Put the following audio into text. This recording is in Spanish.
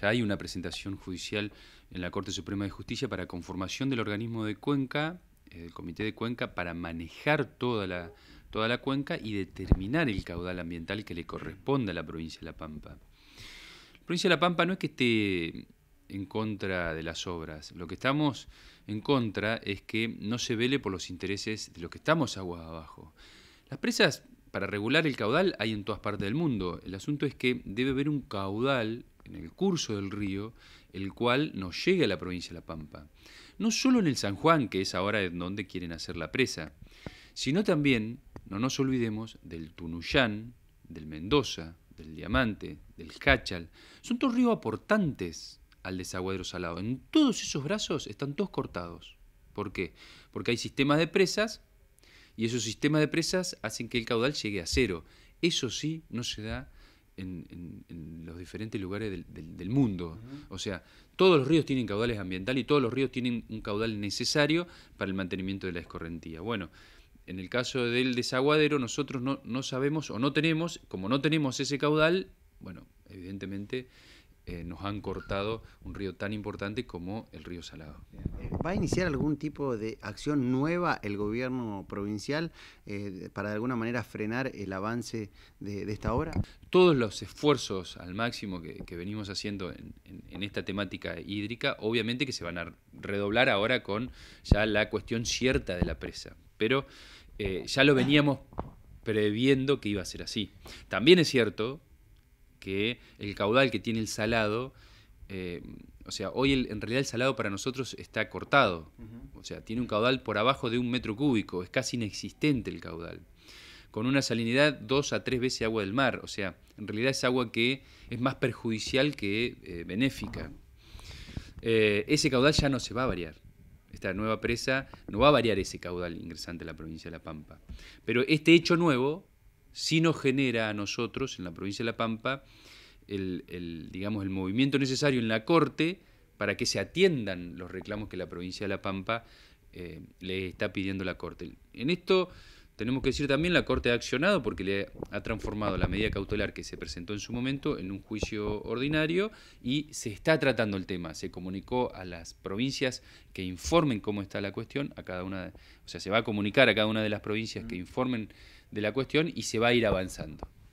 Ya hay una presentación judicial en la Corte Suprema de Justicia para conformación del organismo de Cuenca, eh, el Comité de Cuenca, para manejar toda la, toda la cuenca y determinar el caudal ambiental que le corresponde a la provincia de La Pampa. La provincia de La Pampa no es que esté en contra de las obras, lo que estamos en contra es que no se vele por los intereses de los que estamos aguas abajo. Las presas para regular el caudal hay en todas partes del mundo. El asunto es que debe haber un caudal en el curso del río, el cual nos llega a la provincia de La Pampa. No solo en el San Juan, que es ahora en donde quieren hacer la presa, sino también, no nos olvidemos, del Tunuyán, del Mendoza, del Diamante, del Cachal. Son todos ríos aportantes al desaguadero salado. En todos esos brazos están todos cortados. ¿Por qué? Porque hay sistemas de presas y esos sistemas de presas hacen que el caudal llegue a cero. Eso sí no se da en, los diferentes lugares del, mundo. O sea, todos los ríos tienen caudales ambientales y todos los ríos tienen un caudal necesario para el mantenimiento de la escorrentía. Bueno, en el caso del desaguadero nosotros no, no sabemos o no tenemos, como no tenemos ese caudal, bueno, evidentemente eh, nos han cortado un río tan importante como el río Salado. Eh, ¿Va a iniciar algún tipo de acción nueva el gobierno provincial eh, para de alguna manera frenar el avance de, esta obra? Todos los esfuerzos al máximo que, venimos haciendo en, esta temática hídrica, obviamente que se van a redoblar ahora con ya la cuestión cierta de la presa, pero ya lo veníamos previendo que iba a ser así. También es cierto que el caudal que tiene el salado, eh, o sea, hoy en realidad el salado para nosotros está cortado, o sea, tiene un caudal por abajo de un metro cúbico, es casi inexistente el caudal, con una salinidad dos a tres veces agua del mar, o sea, en realidad es agua que es más perjudicial que eh, benéfica. Eh, ese caudal ya no se va a variar. Esta nueva presa no va a variar ese caudal ingresante a la provincia de La Pampa. Pero este hecho nuevo si nos genera a nosotros, en la provincia de La Pampa, el, digamos, el movimiento necesario en la Corte para que se atiendan los reclamos que la provincia de La Pampa eh, le está pidiendo la Corte. En esto tenemos que decir también la Corte ha accionado porque le ha transformado la medida cautelar que se presentó en su momento en un juicio ordinario y se está tratando el tema. Se comunicó a las provincias que informen cómo está la cuestión, a cada una, o sea, se va a comunicar a cada una de las provincias que mm. informen de la cuestión y se va a ir avanzando.